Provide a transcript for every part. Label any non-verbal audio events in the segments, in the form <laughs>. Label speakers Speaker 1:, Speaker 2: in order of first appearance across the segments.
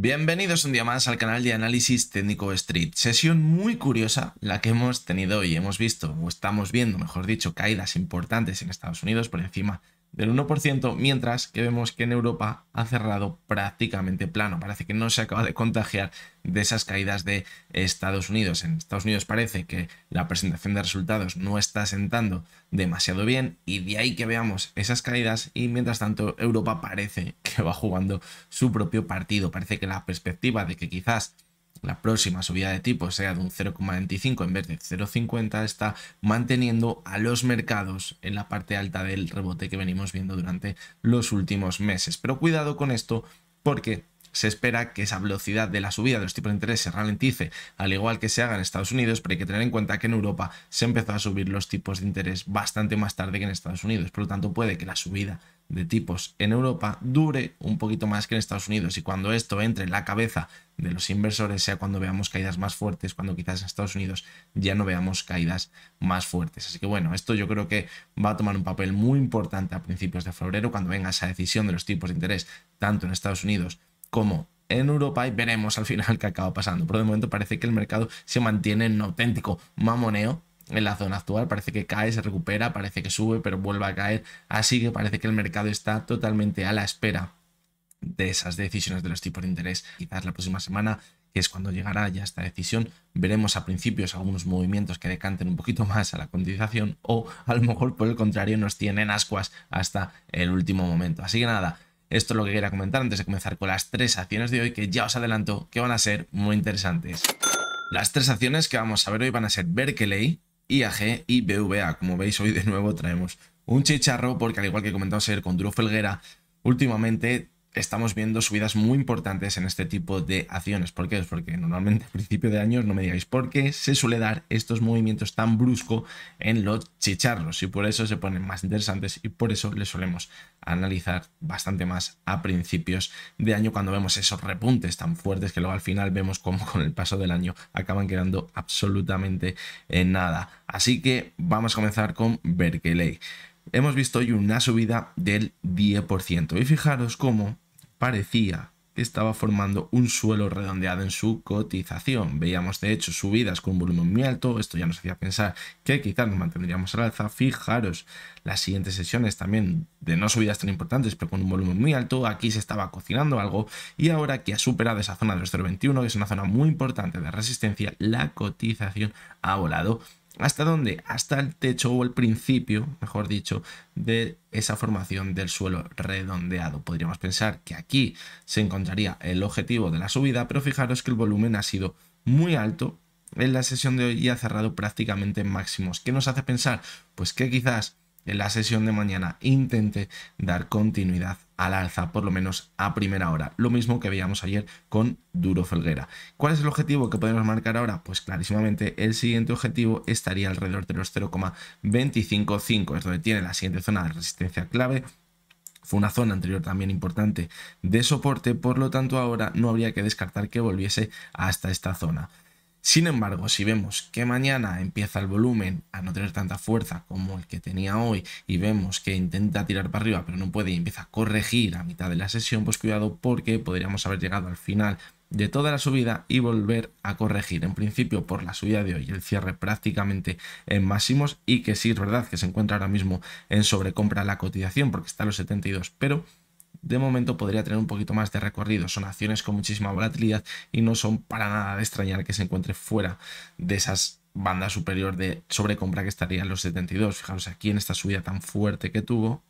Speaker 1: Bienvenidos un día más al canal de análisis técnico Street. Sesión muy curiosa la que hemos tenido hoy. Hemos visto, o estamos viendo, mejor dicho, caídas importantes en Estados Unidos por encima del 1%, mientras que vemos que en Europa ha cerrado prácticamente plano. Parece que no se acaba de contagiar de esas caídas de Estados Unidos. En Estados Unidos parece que la presentación de resultados no está sentando demasiado bien y de ahí que veamos esas caídas y mientras tanto Europa parece que va jugando su propio partido. Parece que la perspectiva de que quizás la próxima subida de tipo sea de un 0,25 en vez de 0,50, está manteniendo a los mercados en la parte alta del rebote que venimos viendo durante los últimos meses. Pero cuidado con esto porque se espera que esa velocidad de la subida de los tipos de interés se ralentice, al igual que se haga en Estados Unidos, pero hay que tener en cuenta que en Europa se empezó a subir los tipos de interés bastante más tarde que en Estados Unidos. Por lo tanto, puede que la subida de tipos en Europa dure un poquito más que en Estados Unidos y cuando esto entre en la cabeza de los inversores sea cuando veamos caídas más fuertes, cuando quizás en Estados Unidos ya no veamos caídas más fuertes. Así que bueno, esto yo creo que va a tomar un papel muy importante a principios de febrero cuando venga esa decisión de los tipos de interés tanto en Estados Unidos como en Europa y veremos al final qué acaba pasando. Pero de momento parece que el mercado se mantiene en un auténtico mamoneo en la zona actual. Parece que cae, se recupera, parece que sube, pero vuelve a caer. Así que parece que el mercado está totalmente a la espera de esas decisiones de los tipos de interés. Quizás la próxima semana, que es cuando llegará ya esta decisión, veremos a principios algunos movimientos que decanten un poquito más a la cotización o a lo mejor por el contrario nos tienen ascuas hasta el último momento. Así que nada, esto es lo que quería comentar antes de comenzar con las tres acciones de hoy que ya os adelanto que van a ser muy interesantes. Las tres acciones que vamos a ver hoy van a ser Berkeley, IAG y BVA. Como veis hoy de nuevo traemos un chicharro porque al igual que comentamos ser con Duro Felguera, últimamente estamos viendo subidas muy importantes en este tipo de acciones. ¿Por qué? Pues porque normalmente a principio de año, no me digáis por qué, se suele dar estos movimientos tan bruscos en los chicharros y por eso se ponen más interesantes y por eso les solemos analizar bastante más a principios de año cuando vemos esos repuntes tan fuertes que luego al final vemos como con el paso del año acaban quedando absolutamente en nada. Así que vamos a comenzar con Berkeley hemos visto hoy una subida del 10%. Y fijaros cómo parecía que estaba formando un suelo redondeado en su cotización. Veíamos de hecho subidas con un volumen muy alto, esto ya nos hacía pensar que quizás nos mantendríamos al alza. Fijaros, las siguientes sesiones también de no subidas tan importantes, pero con un volumen muy alto, aquí se estaba cocinando algo y ahora que ha superado esa zona de los 0,21, que es una zona muy importante de resistencia, la cotización ha volado ¿Hasta dónde? Hasta el techo o el principio, mejor dicho, de esa formación del suelo redondeado. Podríamos pensar que aquí se encontraría el objetivo de la subida, pero fijaros que el volumen ha sido muy alto en la sesión de hoy y ha cerrado prácticamente en máximos. ¿Qué nos hace pensar? Pues que quizás en la sesión de mañana intente dar continuidad al alza, por lo menos a primera hora. Lo mismo que veíamos ayer con Duro Felguera. ¿Cuál es el objetivo que podemos marcar ahora? Pues clarísimamente el siguiente objetivo estaría alrededor de los 0,255, es donde tiene la siguiente zona de resistencia clave, fue una zona anterior también importante de soporte, por lo tanto ahora no habría que descartar que volviese hasta esta zona. Sin embargo, si vemos que mañana empieza el volumen a no tener tanta fuerza como el que tenía hoy y vemos que intenta tirar para arriba pero no puede y empieza a corregir a mitad de la sesión, pues cuidado porque podríamos haber llegado al final de toda la subida y volver a corregir. En principio por la subida de hoy el cierre prácticamente en máximos y que sí es verdad que se encuentra ahora mismo en sobrecompra la cotización porque está a los 72, pero de momento podría tener un poquito más de recorrido. Son acciones con muchísima volatilidad y no son para nada de extrañar que se encuentre fuera de esas bandas superiores de sobrecompra que estarían los 72. Fijaros aquí en esta subida tan fuerte que tuvo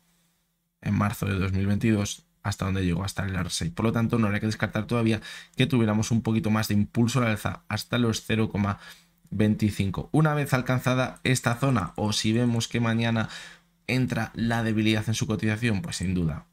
Speaker 1: en marzo de 2022 hasta donde llegó hasta el R6. Por lo tanto, no habría que descartar todavía que tuviéramos un poquito más de impulso la alza hasta los 0,25. Una vez alcanzada esta zona o si vemos que mañana entra la debilidad en su cotización, pues sin duda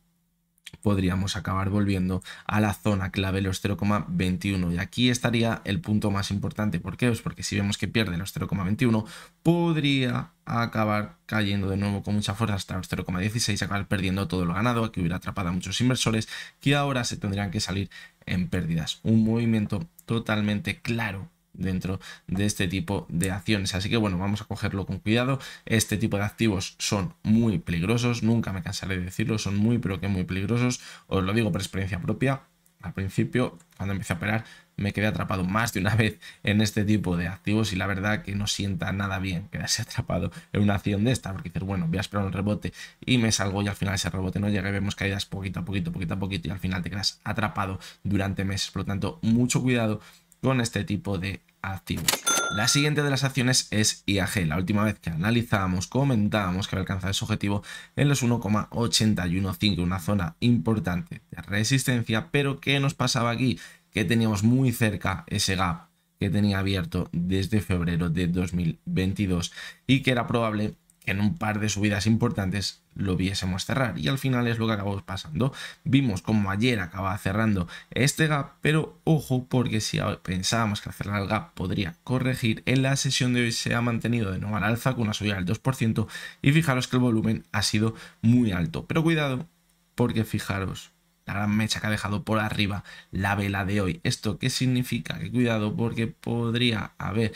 Speaker 1: podríamos acabar volviendo a la zona clave, los 0,21. Y aquí estaría el punto más importante. ¿Por qué? Pues porque si vemos que pierde los 0,21, podría acabar cayendo de nuevo con mucha fuerza hasta los 0,16, acabar perdiendo todo lo ganado, que hubiera atrapado a muchos inversores que ahora se tendrían que salir en pérdidas. Un movimiento totalmente claro dentro de este tipo de acciones. Así que bueno, vamos a cogerlo con cuidado. Este tipo de activos son muy peligrosos, nunca me cansaré de decirlo, son muy pero que muy peligrosos. Os lo digo por experiencia propia. Al principio, cuando empecé a operar, me quedé atrapado más de una vez en este tipo de activos y la verdad que no sienta nada bien quedarse <laughs> atrapado en una acción de esta, porque dices, bueno, voy a esperar un rebote y me salgo y al final ese rebote no llega y vemos caídas poquito a poquito, poquito a poquito y al final te quedas atrapado durante meses. Por lo tanto, mucho cuidado con este tipo de activos. La siguiente de las acciones es IAG. La última vez que analizábamos, comentábamos que había alcanzado ese objetivo en los 1,815, una zona importante de resistencia, pero ¿qué nos pasaba aquí? Que teníamos muy cerca ese gap que tenía abierto desde febrero de 2022 y que era probable en un par de subidas importantes lo viésemos cerrar. Y al final es lo que acabó pasando. Vimos como ayer acababa cerrando este gap, pero ojo porque si pensábamos que cerrar el gap podría corregir, en la sesión de hoy se ha mantenido de nuevo al alza con una subida del 2% y fijaros que el volumen ha sido muy alto. Pero cuidado porque fijaros la gran mecha que ha dejado por arriba la vela de hoy. ¿Esto qué significa? Que cuidado porque podría haber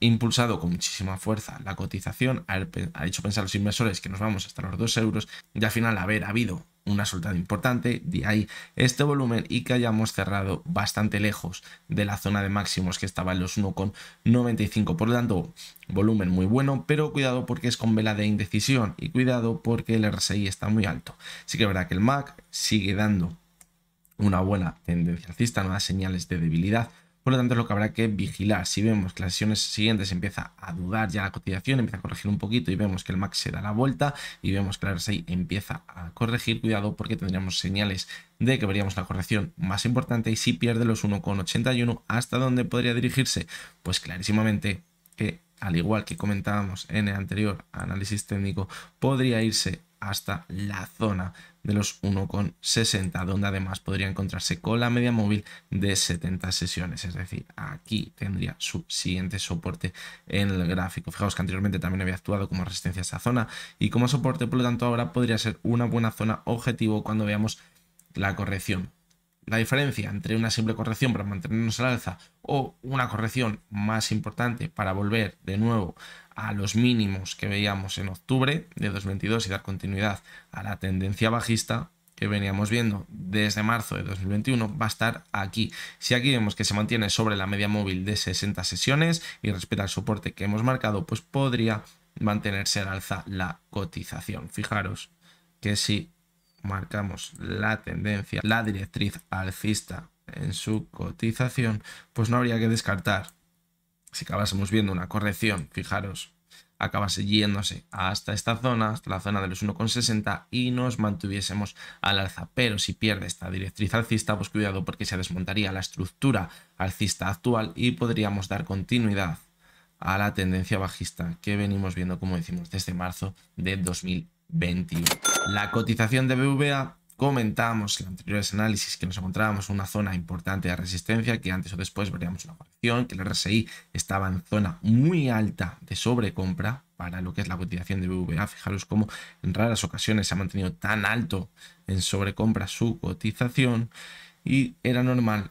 Speaker 1: impulsado con muchísima fuerza la cotización, ha hecho pensar a los inversores que nos vamos hasta los 2 euros y al final haber habido una soltada importante, de ahí este volumen y que hayamos cerrado bastante lejos de la zona de máximos que estaba en los 1,95. Por lo tanto, volumen muy bueno, pero cuidado porque es con vela de indecisión y cuidado porque el RSI está muy alto. así que verdad que el MAC sigue dando una buena tendencia alcista, no da señales de debilidad, lo tanto, es lo que habrá que vigilar. Si vemos que las sesiones siguientes empieza a dudar ya la cotización, empieza a corregir un poquito y vemos que el MAX se da la vuelta y vemos que el RSI empieza a corregir, cuidado porque tendríamos señales de que veríamos la corrección más importante y si pierde los 1,81, ¿hasta dónde podría dirigirse? Pues clarísimamente que, al igual que comentábamos en el anterior análisis técnico, podría irse hasta la zona de los 1,60, donde además podría encontrarse con la media móvil de 70 sesiones, es decir, aquí tendría su siguiente soporte en el gráfico. Fijaos que anteriormente también había actuado como resistencia a esta zona y como soporte, por lo tanto ahora podría ser una buena zona objetivo cuando veamos la corrección la diferencia entre una simple corrección para mantenernos al alza o una corrección más importante para volver de nuevo a los mínimos que veíamos en octubre de 2022 y dar continuidad a la tendencia bajista que veníamos viendo desde marzo de 2021 va a estar aquí. Si aquí vemos que se mantiene sobre la media móvil de 60 sesiones y respeta el soporte que hemos marcado, pues podría mantenerse al alza la cotización. Fijaros que si marcamos la tendencia, la directriz alcista en su cotización, pues no habría que descartar si acabásemos viendo una corrección, fijaros, acabase yéndose hasta esta zona, hasta la zona de los 1,60 y nos mantuviésemos al alza. Pero si pierde esta directriz alcista, pues cuidado porque se desmontaría la estructura alcista actual y podríamos dar continuidad a la tendencia bajista que venimos viendo, como decimos, desde marzo de 2000. 21. La cotización de BVA, comentamos en anteriores análisis que nos encontrábamos una zona importante de resistencia, que antes o después veríamos una corrección, que el RSI estaba en zona muy alta de sobrecompra para lo que es la cotización de BVA. Fijaros cómo en raras ocasiones se ha mantenido tan alto en sobrecompra su cotización y era normal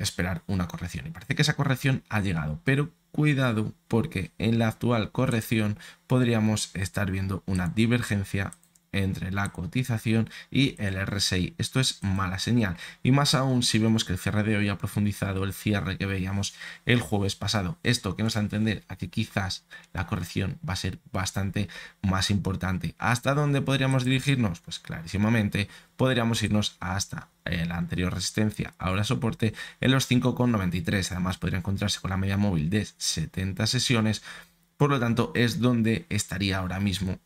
Speaker 1: esperar una corrección. Y parece que esa corrección ha llegado, pero cuidado porque en la actual corrección podríamos estar viendo una divergencia entre la cotización y el RSI. Esto es mala señal. Y más aún si vemos que el cierre de hoy ha profundizado el cierre que veíamos el jueves pasado. Esto que nos da a entender a que quizás la corrección va a ser bastante más importante. ¿Hasta dónde podríamos dirigirnos? Pues clarísimamente podríamos irnos hasta la anterior resistencia, ahora soporte en los 5,93. Además podría encontrarse con la media móvil de 70 sesiones. Por lo tanto, es donde estaría ahora mismo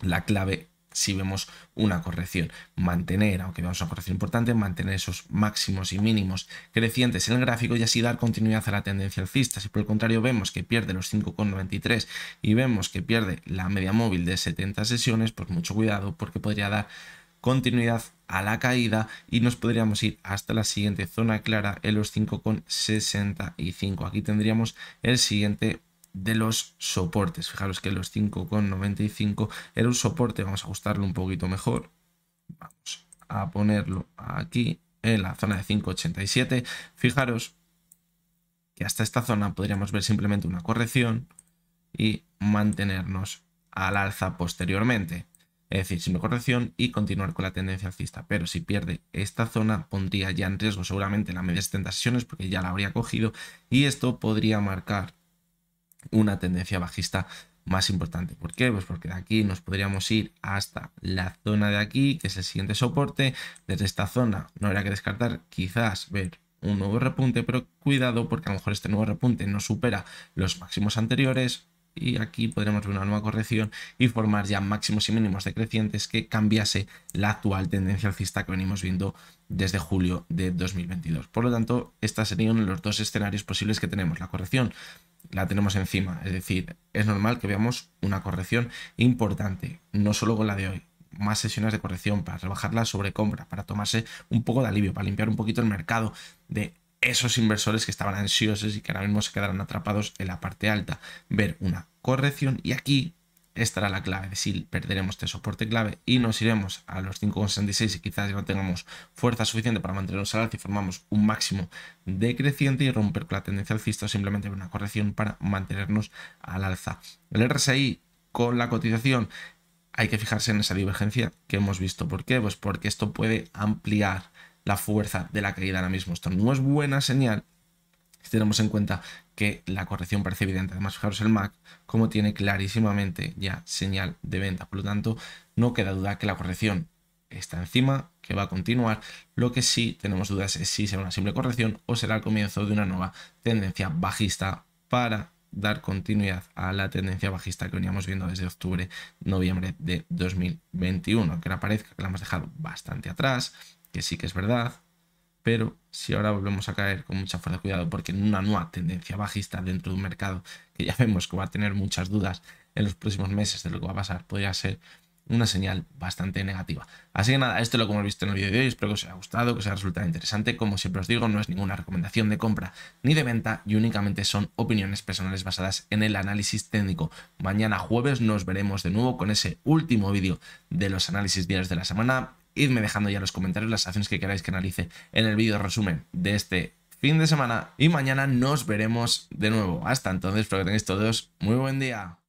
Speaker 1: la clave si vemos una corrección. Mantener, aunque vemos una corrección importante, mantener esos máximos y mínimos crecientes en el gráfico y así dar continuidad a la tendencia alcista. Si por el contrario vemos que pierde los 5,93 y vemos que pierde la media móvil de 70 sesiones, pues mucho cuidado porque podría dar continuidad a la caída y nos podríamos ir hasta la siguiente zona clara en los 5,65. Aquí tendríamos el siguiente de los soportes. Fijaros que los 5,95 era un soporte, vamos a ajustarlo un poquito mejor. Vamos a ponerlo aquí en la zona de 5,87. Fijaros que hasta esta zona podríamos ver simplemente una corrección y mantenernos al alza posteriormente. Es decir, sin corrección y continuar con la tendencia alcista. Pero si pierde esta zona, pondría ya en riesgo seguramente la media de 70 sesiones porque ya la habría cogido y esto podría marcar una tendencia bajista más importante. ¿Por qué? Pues porque de aquí nos podríamos ir hasta la zona de aquí, que es el siguiente soporte. Desde esta zona no habrá que descartar quizás ver un nuevo repunte, pero cuidado porque a lo mejor este nuevo repunte no supera los máximos anteriores y aquí podremos ver una nueva corrección y formar ya máximos y mínimos decrecientes que cambiase la actual tendencia alcista que venimos viendo desde julio de 2022. Por lo tanto, estos serían los dos escenarios posibles que tenemos, la corrección la tenemos encima. Es decir, es normal que veamos una corrección importante, no solo con la de hoy. Más sesiones de corrección para rebajar la sobrecompra, para tomarse un poco de alivio, para limpiar un poquito el mercado de esos inversores que estaban ansiosos y que ahora mismo se quedaron atrapados en la parte alta. Ver una corrección y aquí esta era la clave de si perderemos este soporte clave y nos iremos a los 5,66 y quizás no tengamos fuerza suficiente para mantenernos al alza y formamos un máximo decreciente y romper la tendencia alcista o simplemente una corrección para mantenernos al alza. El RSI con la cotización hay que fijarse en esa divergencia que hemos visto. ¿Por qué? Pues porque esto puede ampliar la fuerza de la caída ahora mismo. Esto no es buena señal si tenemos en cuenta que la corrección parece evidente. Además, fijaros el MAC, como tiene clarísimamente ya señal de venta. Por lo tanto, no queda duda que la corrección está encima, que va a continuar. Lo que sí tenemos dudas es si será una simple corrección o será el comienzo de una nueva tendencia bajista para dar continuidad a la tendencia bajista que veníamos viendo desde octubre, noviembre de 2021. Que no parezca que la hemos dejado bastante atrás, que sí que es verdad, pero si ahora volvemos a caer con mucha fuerza, de cuidado, porque en una nueva tendencia bajista dentro de un mercado que ya <laughs> vemos que va a tener muchas dudas en los próximos meses de lo que va a pasar, podría ser una señal bastante negativa. Así que nada, esto es lo que hemos visto en el vídeo de hoy. Espero que os haya gustado, que os haya resultado interesante. Como siempre os digo, no es ninguna recomendación de compra ni de venta y únicamente son opiniones personales basadas en el análisis técnico. Mañana jueves nos veremos de nuevo con ese último vídeo de los análisis diarios de la semana. Idme dejando ya en los comentarios las acciones que queráis que analice en el vídeo resumen de este fin de semana y mañana nos veremos de nuevo. Hasta entonces, espero que tengáis todos muy buen día.